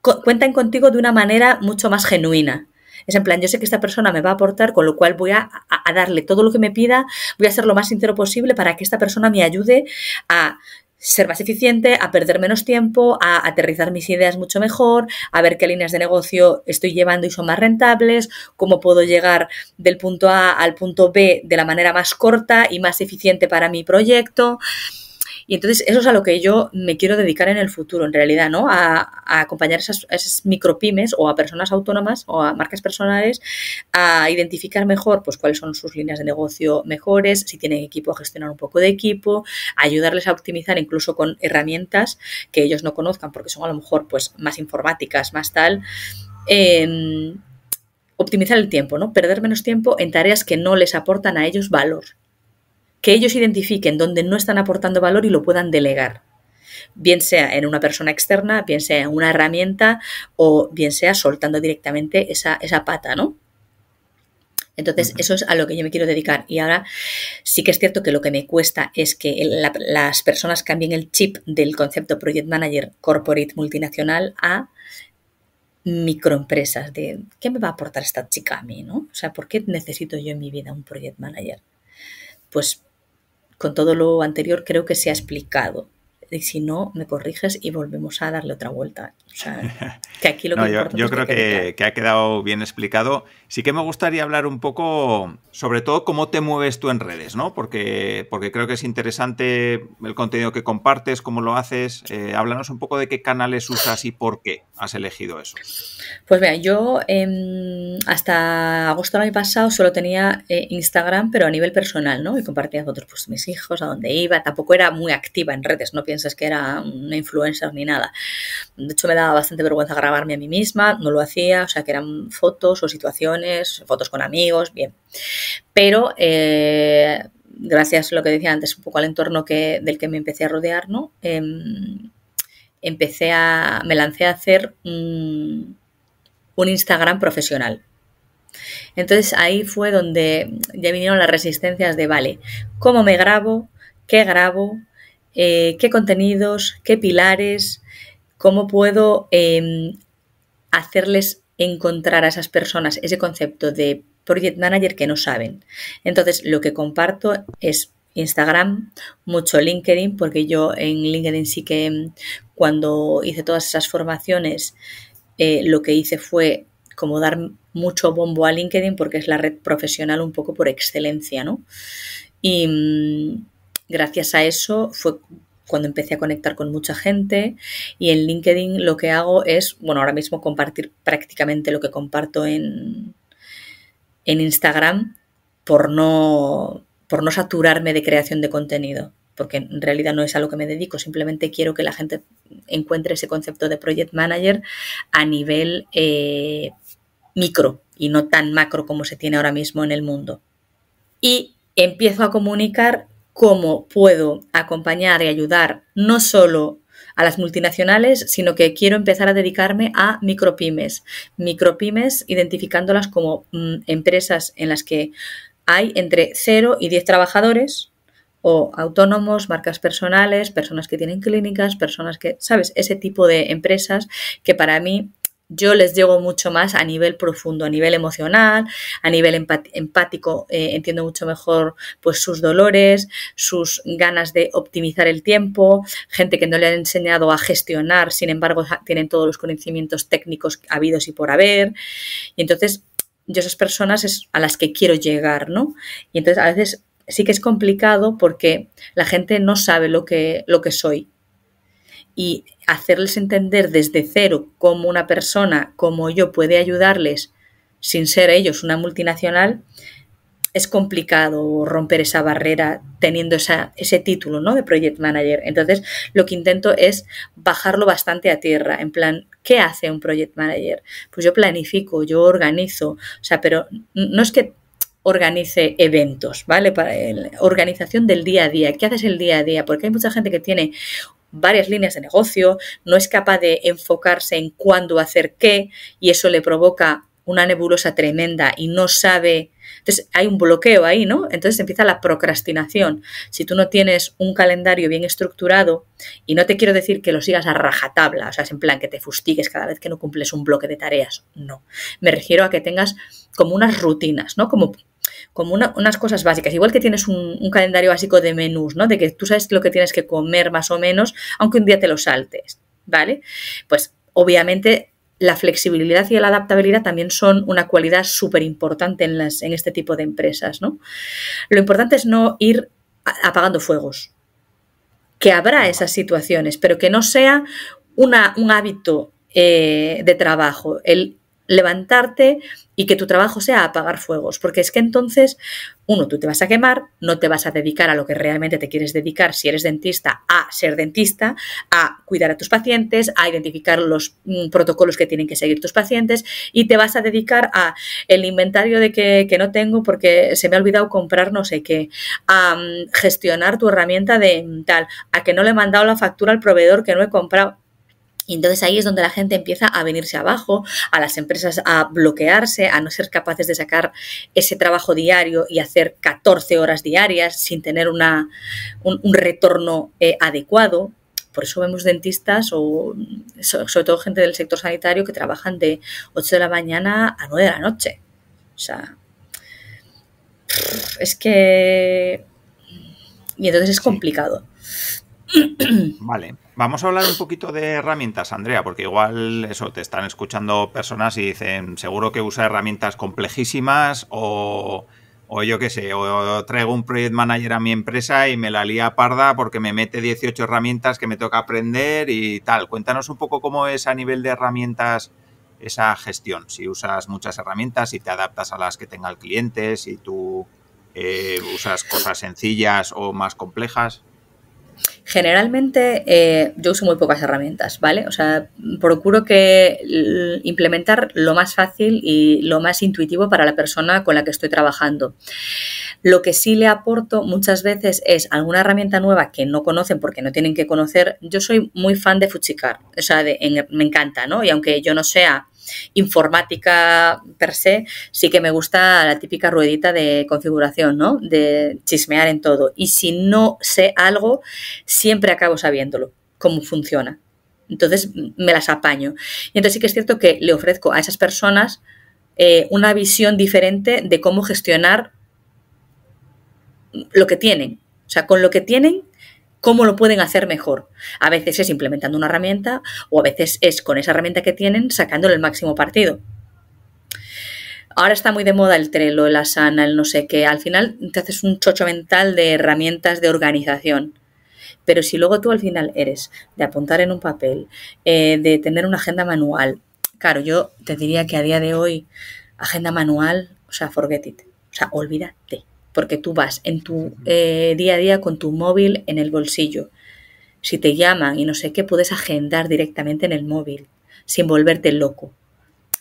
cuentan contigo de una manera mucho más genuina. Es en plan, yo sé que esta persona me va a aportar, con lo cual voy a, darle todo lo que me pida, voy a ser lo más sincero posible para que esta persona me ayude a ser más eficiente, a perder menos tiempo, a aterrizar mis ideas mucho mejor, a ver qué líneas de negocio estoy llevando y son más rentables, cómo puedo llegar del punto A al punto B de la manera más corta y más eficiente para mi proyecto. Y entonces eso es a lo que yo me quiero dedicar en el futuro, en realidad, ¿no? A, acompañar esas, esas micropymes o a personas autónomas o a marcas personales a identificar mejor pues cuáles son sus líneas de negocio mejores, si tienen equipo, a gestionar un poco de equipo, ayudarles a optimizar incluso con herramientas que ellos no conozcan porque son a lo mejor pues más informáticas, más tal. Em, optimizar el tiempo, ¿no? Perder menos tiempo en tareas que no les aportan a ellos valor que ellos identifiquen dónde no están aportando valor y lo puedan delegar, bien sea en una persona externa, bien sea en una herramienta o bien sea soltando directamente esa, pata, ¿no? Entonces, eso es a lo que yo me quiero dedicar. Y ahora sí que es cierto que lo que me cuesta es que las personas cambien el chip del concepto Project Manager Corporate Multinacional a microempresas, de qué me va a aportar esta chica a mí, ¿no? O sea, ¿por qué necesito yo en mi vida un Project Manager? Pues con todo lo anterior creo que se ha explicado y si no, me corriges y volvemos a darle otra vuelta. O sea, [laughs] que aquí lo que yo, creo que, ha quedado bien explicado. Sí que me gustaría hablar un poco sobre todo cómo te mueves tú en redes, ¿no? Porque, porque creo que es interesante el contenido que compartes, cómo lo haces. Eh, háblanos un poco de qué canales usas y por qué has elegido eso. Pues mira, yo em, hasta agosto del año pasado solo tenía eh, Instagram, pero a nivel personal, ¿no? Y compartía fotos pues, mis hijos, a dónde iba. Tampoco era muy activa en redes, no piensas que era una influencer ni nada. De hecho, me daba bastante vergüenza grabarme a mí misma, no lo hacía, o sea, que eran fotos o situaciones, fotos con amigos, bien. Pero... Eh, gracias a lo que decía antes, un poco al entorno que, del que me empecé a rodear, ¿no? Em, empecé a, me lancé a hacer un, Instagram profesional. Entonces ahí fue donde ya vinieron las resistencias de, vale, ¿cómo me grabo? ¿Qué grabo? Eh, qué contenidos, qué pilares, cómo puedo em, hacerles encontrar a esas personas ese concepto de project manager que no saben. Entonces, lo que comparto es Instagram, mucho LinkedIn, porque yo en LinkedIn sí que em, cuando hice todas esas formaciones, eh, lo que hice fue como dar mucho bombo a LinkedIn porque es la red profesional un poco por excelencia, ¿no? Y, mm, gracias a eso fue cuando empecé a conectar con mucha gente y en LinkedIn lo que hago es, bueno, ahora mismo compartir prácticamente lo que comparto en, en Instagram por no, por no saturarme de creación de contenido, porque en realidad no es a lo que me dedico, simplemente quiero que la gente encuentre ese concepto de project manager a nivel eh, micro y no tan macro como se tiene ahora mismo en el mundo. Y empiezo a comunicar cómo puedo acompañar y ayudar no solo a las multinacionales, sino que quiero empezar a dedicarme a micropymes. Micropymes identificándolas como mm, empresas en las que hay entre 0 y 10 trabajadores o autónomos, marcas personales, personas que tienen clínicas, personas que, ¿sabes? Ese tipo de empresas que para mí yo les llego mucho más a nivel profundo, a nivel emocional, a nivel empático, eh, entiendo mucho mejor pues sus dolores, sus ganas de optimizar el tiempo, gente que no le han enseñado a gestionar, sin embargo tienen todos los conocimientos técnicos habidos y por haber. Y entonces yo esas personas es a las que quiero llegar, ¿no? Y entonces a veces sí que es complicado porque la gente no sabe lo que, lo que soy y hacerles entender desde cero cómo una persona como yo puede ayudarles sin ser ellos una multinacional, es complicado romper esa barrera teniendo esa, ese título ¿no? de project manager. Entonces, lo que intento es bajarlo bastante a tierra, en plan, ¿qué hace un project manager? Pues yo planifico, yo organizo, o sea, pero no es que organice eventos, ¿vale? Para organización del día a día. ¿Qué haces el día a día? Porque hay mucha gente que tiene varias líneas de negocio, no es capaz de enfocarse en cuándo hacer qué y eso le provoca una nebulosa tremenda y no sabe. Entonces hay un bloqueo ahí, ¿no? Entonces empieza la procrastinación. Si tú no tienes un calendario bien estructurado, y no te quiero decir que lo sigas a rajatabla, o sea, es en plan que te fustigues cada vez que no cumples un bloque de tareas, no. Me refiero a que tengas como unas rutinas, ¿no? Como como unas cosas básicas, igual que tienes un, calendario básico de menús, ¿no? De que tú sabes lo que tienes que comer más o menos, aunque un día te lo saltes, ¿vale? Pues obviamente la flexibilidad y la adaptabilidad también son una cualidad súper importante en, en este tipo de empresas, ¿no? Lo importante es no ir apagando fuegos, que habrá esas situaciones, pero que no sea una, un hábito eh, de trabajo, el levantarte y que tu trabajo sea apagar fuegos, porque es que entonces, uno, tú te vas a quemar, no te vas a dedicar a lo que realmente te quieres dedicar si eres dentista, a ser dentista, a cuidar a tus pacientes, a identificar los mm, protocolos que tienen que seguir tus pacientes y te vas a dedicar a el inventario de que, no tengo porque se me ha olvidado comprar no sé qué, a mm, gestionar tu herramienta de tal, a que no le he mandado la factura al proveedor que no he comprado y entonces ahí es donde la gente empieza a venirse abajo, a las empresas a bloquearse, a no ser capaces de sacar ese trabajo diario y hacer 14 horas diarias sin tener un, retorno eh, adecuado. Por eso vemos dentistas o sobre todo gente del sector sanitario que trabajan de 8 de la mañana a 9 de la noche. O sea, es que... Y entonces es complicado. Vale. Vamos a hablar un poquito de herramientas, Andrea, porque igual eso te están escuchando personas y dicen, seguro que usa herramientas complejísimas o, yo qué sé, o traigo un project manager a mi empresa y me la lía parda porque me mete 18 herramientas que me toca aprender y tal. Cuéntanos un poco cómo es a nivel de herramientas esa gestión, si usas muchas herramientas, si te adaptas a las que tenga el cliente, si tú eh, usas cosas sencillas o más complejas. Generalmente eh, yo uso muy pocas herramientas, ¿vale? O sea, procuro que implementar lo más fácil y lo más intuitivo para la persona con la que estoy trabajando. Lo que sí le aporto muchas veces es alguna herramienta nueva que no conocen porque no tienen que conocer. Yo soy muy fan de fuchicar, o sea, me encanta, ¿no? Y aunque yo no sea informática per se, sí que me gusta la típica ruedita de configuración, ¿no? De chismear en todo. Y si no sé algo, siempre acabo sabiéndolo, cómo funciona. Entonces me las apaño. Y entonces sí que es cierto que le ofrezco a esas personas eh, una visión diferente de cómo gestionar lo que tienen. O sea, con lo que tienen, cómo lo pueden hacer mejor. A veces es implementando una herramienta o a veces es con esa herramienta que tienen sacándole el máximo partido. Ahora está muy de moda el Trello, el Asana, el no sé qué. Al final te haces un chocho mental de herramientas de organización. Pero si luego tú al final eres de apuntar en un papel, eh, de tener una agenda manual, claro, yo te diría que a día de hoy, agenda manual, o sea, forget it, o sea, olvídate porque tú vas en tu eh, día a día con tu móvil en el bolsillo. Si te llaman y no sé qué, puedes agendar directamente en el móvil, sin volverte loco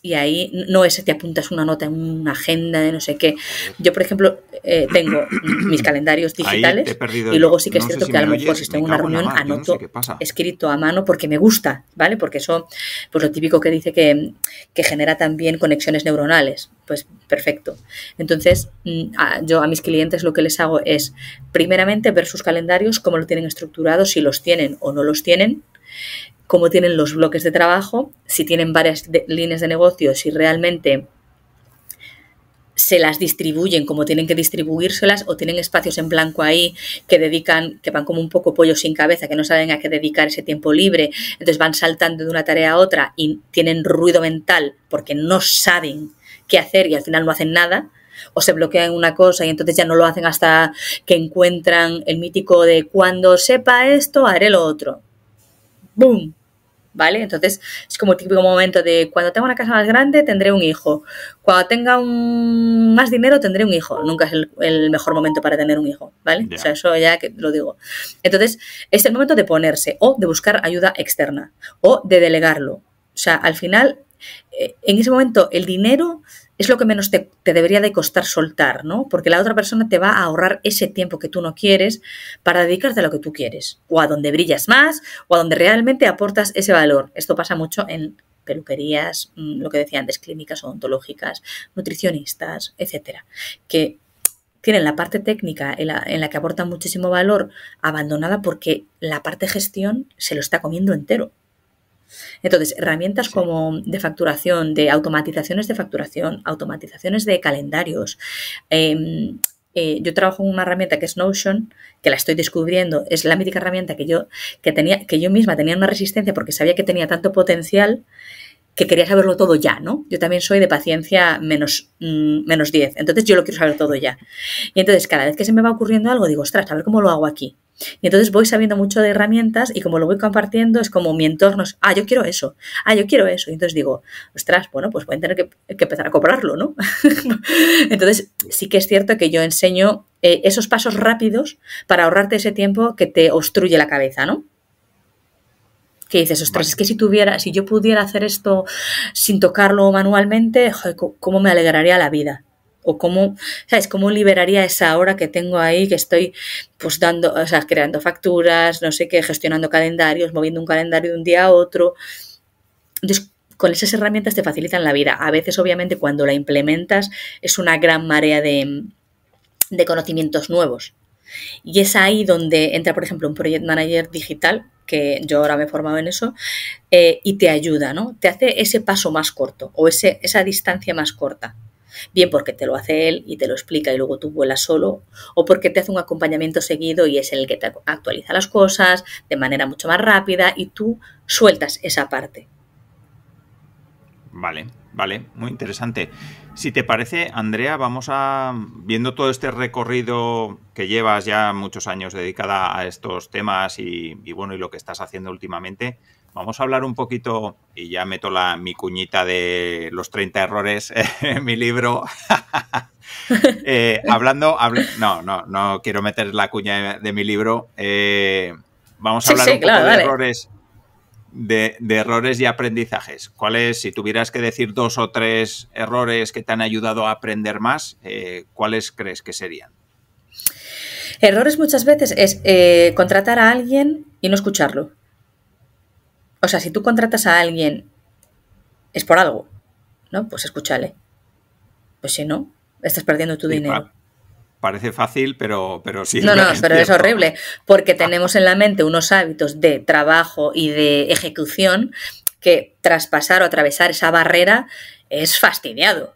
y ahí no es te apuntas una nota en una agenda de no sé qué. Yo, por ejemplo, eh, tengo [clears throat] mis calendarios digitales y luego sí que es cierto que a lo mejor si tengo una reunión anoto escrito a mano porque me gusta, ¿vale? Porque eso, pues lo típico que dice que, genera también conexiones neuronales, pues perfecto. Entonces, mm, yo a mis clientes lo que les hago es, primeramente, ver sus calendarios, cómo lo tienen estructurado, si los tienen o no los tienen cómo tienen los bloques de trabajo, si tienen varias líneas de negocio, si realmente se las distribuyen como tienen que distribuírselas o tienen espacios en blanco ahí que dedican, que van como un poco pollo sin cabeza, que no saben a qué dedicar ese tiempo libre, entonces van saltando de una tarea a otra y tienen ruido mental porque no saben qué hacer y al final no hacen nada o se bloquean una cosa y entonces ya no lo hacen hasta que encuentran el mítico de cuando sepa esto haré lo otro. ¡boom! ¿Vale? Entonces es como el típico momento de cuando tenga una casa más grande tendré un hijo, cuando tenga un, más dinero tendré un hijo, nunca es el, mejor momento para tener un hijo, ¿vale? O sea, eso ya que lo digo. Entonces es el momento de ponerse o de buscar ayuda externa o de delegarlo. O sea, al final, eh, en ese momento el dinero es lo que menos te, debería de costar soltar, ¿no? Porque la otra persona te va a ahorrar ese tiempo que tú no quieres para dedicarte a lo que tú quieres, o a donde brillas más, o a donde realmente aportas ese valor. Esto pasa mucho en peluquerías, mm, lo que decían, antes, clínicas odontológicas, nutricionistas, etcétera, que tienen la parte técnica en la, en la que aportan muchísimo valor abandonada porque la parte gestión se lo está comiendo entero. Entonces, herramientas como de facturación, de automatizaciones de facturación, automatizaciones de calendarios. Em, eh, yo trabajo con una herramienta que es Notion, que la estoy descubriendo. Es la mítica herramienta que yo, que tenía, que yo misma tenía una resistencia porque sabía que tenía tanto potencial que quería saberlo todo ya, ¿no? Yo también soy de paciencia menos, mm, menos 10, entonces yo lo quiero saber todo ya. Y entonces cada vez que se me va ocurriendo algo, digo, ostras, a ver cómo lo hago aquí. Y entonces voy sabiendo mucho de herramientas y como lo voy compartiendo es como mi entorno es, ah, yo quiero eso, ah, yo quiero eso. Y entonces digo, ostras, bueno, pues pueden tener que, empezar a cobrarlo, ¿no? [laughs] entonces sí que es cierto que yo enseño eh, esos pasos rápidos para ahorrarte ese tiempo que te obstruye la cabeza, ¿no? que dices, ostras, es que si tuviera, si yo pudiera hacer esto sin tocarlo manualmente, cómo me alegraría la vida o cómo, ¿sabes? ¿Cómo liberaría esa hora que tengo ahí que estoy pues dando, o sea, creando facturas, no sé qué, gestionando calendarios, moviendo un calendario de un día a otro? Entonces, con esas herramientas te facilitan la vida. A veces, obviamente, cuando la implementas es una gran marea de, conocimientos nuevos. Y es ahí donde entra, por ejemplo, un project manager digital, que yo ahora me he formado en eso, eh, y te ayuda, ¿no? Te hace ese paso más corto o esa distancia más corta bien porque te lo hace él y te lo explica y luego tú vuelas solo, o porque te hace un acompañamiento seguido y es el que te actualiza las cosas de manera mucho más rápida y tú sueltas esa parte. Vale, vale, muy interesante. Si te parece, Andrea, vamos a, viendo todo este recorrido que llevas ya muchos años dedicada a estos temas y, bueno, y lo que estás haciendo últimamente, Vamos a hablar un poquito, y ya meto la, mi cuñita de los 30 errores [laughs] en mi libro. [laughs] Eh, hablando, no, no, no quiero meter la cuña de, mi libro. Eh, vamos a hablar poco de errores. De, errores y aprendizajes. ¿Cuáles, si tuvieras que decir dos o tres errores que te han ayudado a aprender más, eh, cuáles crees que serían? Errores muchas veces es contratar a alguien y no escucharlo. O sea, si tú contratas a alguien, es por algo, ¿no? Pues escúchale. Pues si no, estás perdiendo tu dinero. parece fácil, pero, pero sí. No, no, pero es horrible, porque tenemos en la mente unos hábitos de trabajo y de ejecución que traspasar o atravesar esa barrera es fastidiado.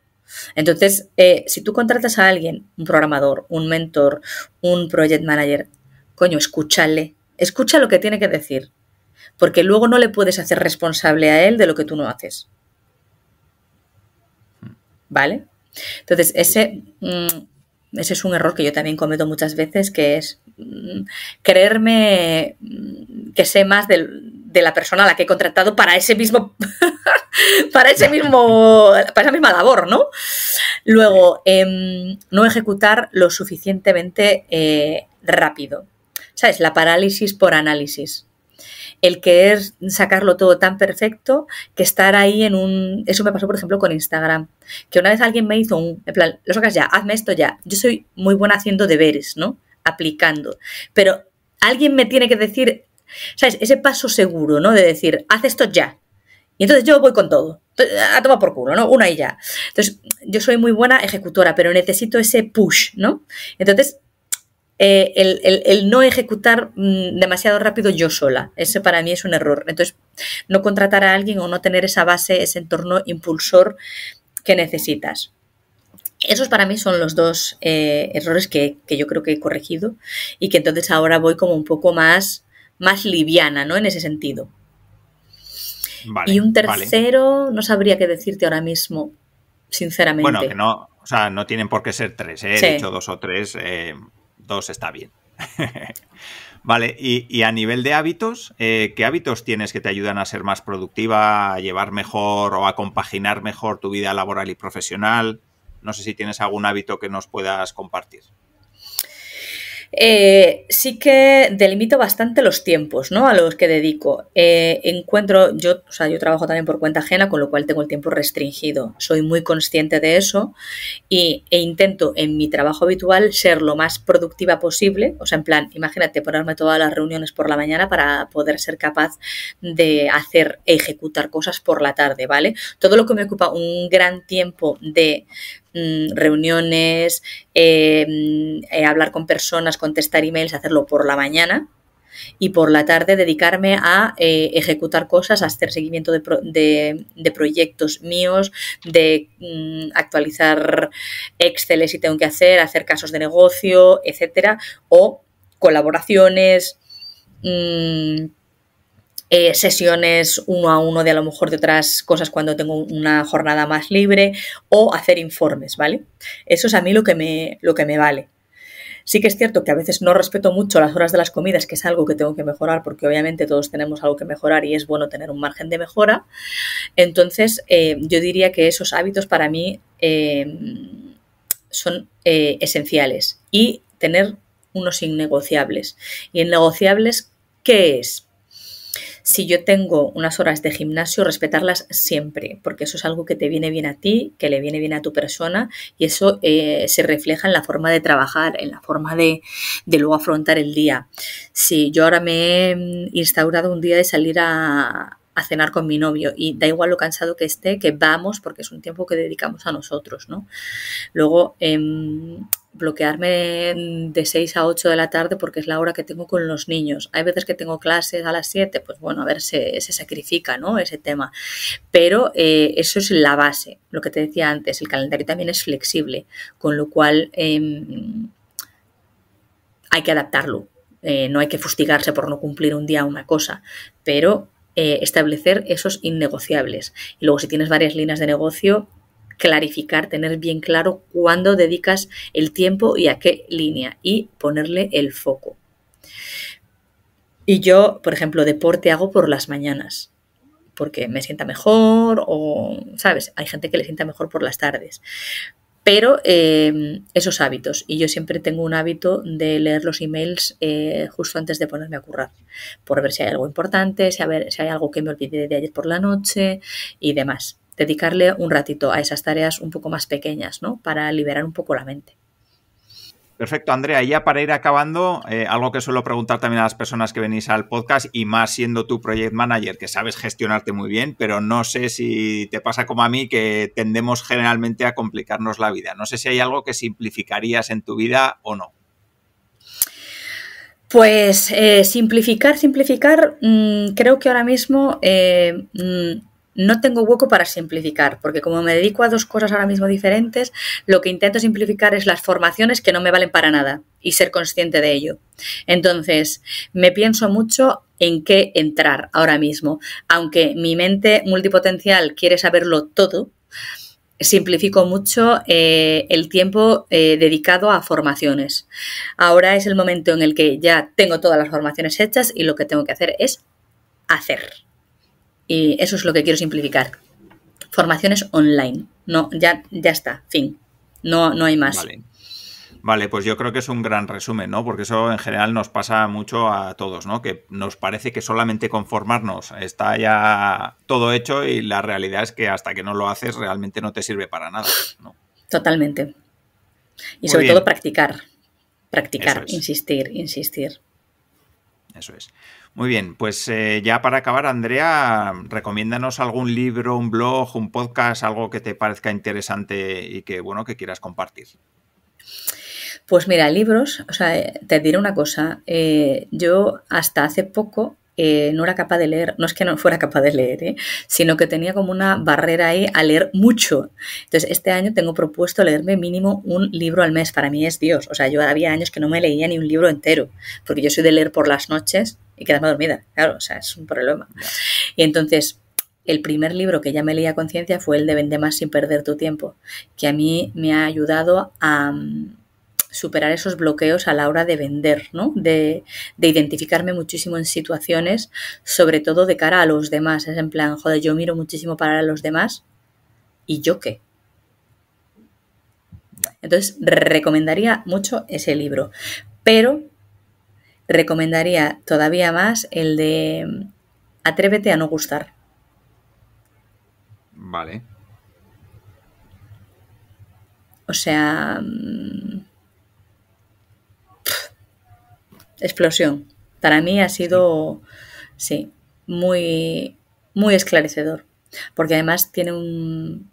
Entonces, eh, si tú contratas a alguien, un programador, un mentor, un project manager, coño, escúchale, escucha lo que tiene que decir, porque luego no le puedes hacer responsable a él de lo que tú no haces. ¿Vale? Entonces, ese, mm, es un error que yo también cometo muchas veces, que es mm, creerme mm, que sé más de, la persona a la que he contratado para ese mismo, [laughs] para ese mismo, [laughs] para esa misma labor, ¿no? Luego, em, no ejecutar lo suficientemente eh, rápido. ¿Sabes? La parálisis por análisis el querer sacarlo todo tan perfecto que estar ahí en un... Eso me pasó, por ejemplo, con Instagram, que una vez alguien me hizo un... En plan, lo sacas ya, hazme esto ya. Yo soy muy buena haciendo deberes, ¿no? Aplicando. Pero alguien me tiene que decir, ¿sabes? Ese paso seguro, ¿no? De decir, haz esto ya. Y entonces yo voy con todo. A tomar por culo, ¿no? Una y ya. Entonces, yo soy muy buena ejecutora, pero necesito ese push, ¿no? Entonces, eh, el, no ejecutar mm, demasiado rápido yo sola. Ese para mí es un error. Entonces, no contratar a alguien o no tener esa base, ese entorno impulsor que necesitas. Esos para mí son los dos eh, errores que, yo creo que he corregido y que entonces ahora voy como un poco más, más liviana, ¿no? En ese sentido. y un tercero, no sabría qué decirte ahora mismo, sinceramente. Bueno, que no, o sea, no tienen por qué ser tres, ¿eh? he dicho dos o tres. Eh, está bien. [laughs] vale, y, a nivel de hábitos, eh, ¿qué hábitos tienes que te ayudan a ser más productiva, a llevar mejor o a compaginar mejor tu vida laboral y profesional? No sé si tienes algún hábito que nos puedas compartir. Eh, sí que delimito bastante los tiempos, ¿no? A los que dedico. Eh, encuentro, yo, o sea, yo trabajo también por cuenta ajena, con lo cual tengo el tiempo restringido. Soy muy consciente de eso e intento en mi trabajo habitual ser lo más productiva posible. O sea, en plan, imagínate ponerme todas las reuniones por la mañana para poder ser capaz de hacer ejecutar cosas por la tarde, ¿vale? Todo lo que me ocupa un gran tiempo de Mm, reuniones, eh, mm, eh, hablar con personas, contestar emails, hacerlo por la mañana y por la tarde dedicarme a eh, ejecutar cosas, a hacer seguimiento de, proyectos míos, de mm, actualizar Excel si tengo que hacer, hacer casos de negocio, etcétera, o colaboraciones. Eh, sesiones uno a uno de a lo mejor de otras cosas cuando tengo una jornada más libre o hacer informes, ¿vale? Eso es a mí lo que me, lo que me vale. Sí que es cierto que a veces no respeto mucho las horas de las comidas, que es algo que tengo que mejorar, porque obviamente todos tenemos algo que mejorar y es bueno tener un margen de mejora. Entonces, eh, yo diría que esos hábitos para mí eh, son esenciales y tener unos innegociables. ¿Y innegociables qué es? si yo tengo unas horas de gimnasio, respetarlas siempre, porque eso es algo que te viene bien a ti, que le viene bien a tu persona y eso eh, se refleja en la forma de trabajar, en la forma de, luego afrontar el día. Si yo ahora me he instaurado un día de salir a, a cenar con mi novio y da igual lo cansado que esté, que vamos porque es un tiempo que dedicamos a nosotros, ¿no? Luego, em, bloquearme de 6 a 8 de la tarde porque es la hora que tengo con los niños. Hay veces que tengo clases a las 7, pues bueno, a ver, se, se sacrifica, ¿no? Ese tema. Pero eh, eso es la base, lo que te decía antes, el calendario también es flexible, con lo cual em, hay que adaptarlo. Eh, no hay que fustigarse por no cumplir un día una cosa, pero eh, establecer esos innegociables. Y luego si tienes varias líneas de negocio, clarificar, tener bien claro cuándo dedicas el tiempo y a qué línea y ponerle el foco. Y yo, por ejemplo, deporte hago por las mañanas porque me sienta mejor o, ¿sabes? Hay gente que le sienta mejor por las tardes pero em, esos hábitos. Y yo siempre tengo un hábito de leer los emails eh, justo antes de ponerme a currar, por ver si hay algo importante, si, si hay algo que me olvidé de ayer por la noche y demás. Dedicarle un ratito a esas tareas un poco más pequeñas, ¿no? Para liberar un poco la mente. Perfecto, Andrea. Ya para ir acabando, eh, algo que suelo preguntar también a las personas que venís al podcast y más siendo tu project manager, que sabes gestionarte muy bien, pero no sé si te pasa como a mí que tendemos generalmente a complicarnos la vida. No sé si hay algo que simplificarías en tu vida o no. Pues eh, simplificar, simplificar, mm, creo que ahora mismo eh, mm, no tengo hueco para simplificar, porque como me dedico a dos cosas ahora mismo diferentes, lo que intento simplificar es las formaciones que no me valen para nada y ser consciente de ello. Entonces, me pienso mucho en qué entrar ahora mismo. Aunque mi mente multipotencial quiere saberlo todo, simplifico mucho eh, el tiempo eh, dedicado a formaciones. Ahora es el momento en el que ya tengo todas las formaciones hechas y lo que tengo que hacer es hacer. Y eso es lo que quiero simplificar. Formaciones online. No, ya, ya está, fin. No, no hay más. Vale. pues yo creo que es un gran resumen, ¿no? Porque eso en general nos pasa mucho a todos, ¿no? Que nos parece que solamente conformarnos está ya todo hecho y la realidad es que hasta que no lo haces realmente no te sirve para nada, Totalmente. Y sobre todo practicar, practicar, insistir, insistir. Eso es. Muy bien, pues eh, ya para acabar, Andrea, recomiéndanos algún libro, un blog, un podcast, algo que te parezca interesante y que, bueno, que quieras compartir. Pues mira, libros, o sea, eh, te diré una cosa, eh, yo hasta hace poco no era capaz de leer, no es que no fuera capaz de leer, sino que tenía como una barrera ahí a leer mucho. Entonces, este año tengo propuesto leerme mínimo un libro al mes, para mí es Dios. O sea, yo había años que no me leía ni un libro entero, porque yo soy de leer por las noches y quedarme dormida. Claro, o sea, es un problema. Y entonces, el primer libro que ya me leía conciencia fue el de Vende más sin perder tu tiempo, que a mí me ha ayudado a mm, superar esos bloqueos a la hora de vender, ¿no? De, de, identificarme muchísimo en situaciones, sobre todo de cara a los demás. Es en plan, joder, yo miro muchísimo para los demás y yo qué. Entonces, recomendaría mucho ese libro. Pero recomendaría todavía más el de mm, Atrévete a no gustar. Vale. O sea... Mm, explosión. Para mí ha sido, sí, muy, muy esclarecedor. Porque además tiene un,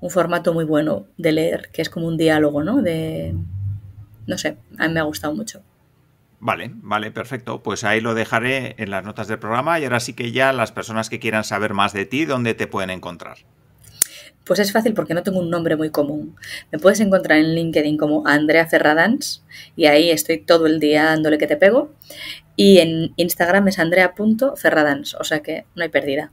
un formato muy bueno de leer, que es como un diálogo, ¿no? De, no sé, a mí me ha gustado mucho. Vale, vale, perfecto. Pues ahí lo dejaré en las notas del programa y ahora sí que ya las personas que quieran saber más de ti, ¿dónde te pueden encontrar? Pues es fácil porque no tengo un nombre muy común. Me puedes encontrar en LinkedIn como Andrea Ferradans y ahí estoy todo el día dándole que te pego. Y en Instagram es andrea.ferradans, o sea que no hay pérdida.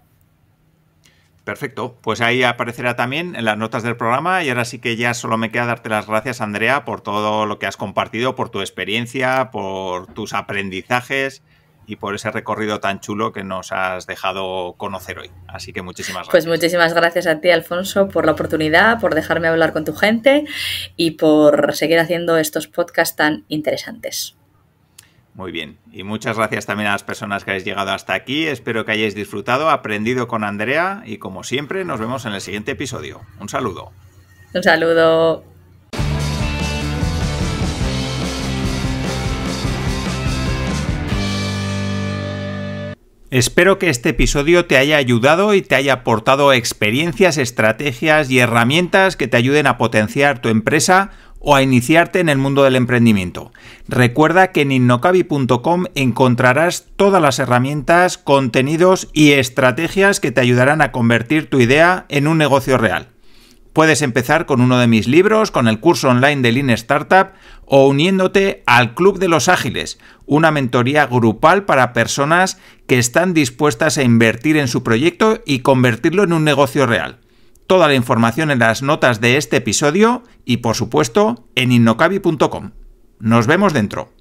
Perfecto, pues ahí aparecerá también en las notas del programa y ahora sí que ya solo me queda darte las gracias Andrea por todo lo que has compartido, por tu experiencia, por tus aprendizajes y por ese recorrido tan chulo que nos has dejado conocer hoy. Así que muchísimas pues gracias. Pues muchísimas gracias a ti Alfonso por la oportunidad, por dejarme hablar con tu gente y por seguir haciendo estos podcasts tan interesantes. Muy bien. Y muchas gracias también a las personas que habéis llegado hasta aquí. Espero que hayáis disfrutado, aprendido con Andrea y como siempre nos vemos en el siguiente episodio. Un saludo. Un saludo. Espero que este episodio te haya ayudado y te haya aportado experiencias, estrategias y herramientas que te ayuden a potenciar tu empresa o a iniciarte en el mundo del emprendimiento. Recuerda que en innocabi.com encontrarás todas las herramientas, contenidos y estrategias que te ayudarán a convertir tu idea en un negocio real. Puedes empezar con uno de mis libros, con el curso online de Lean Startup o uniéndote al Club de los Ágiles, una mentoría grupal para personas que están dispuestas a invertir en su proyecto y convertirlo en un negocio real toda la información en las notas de este episodio y por supuesto en innocabi.com. Nos vemos dentro.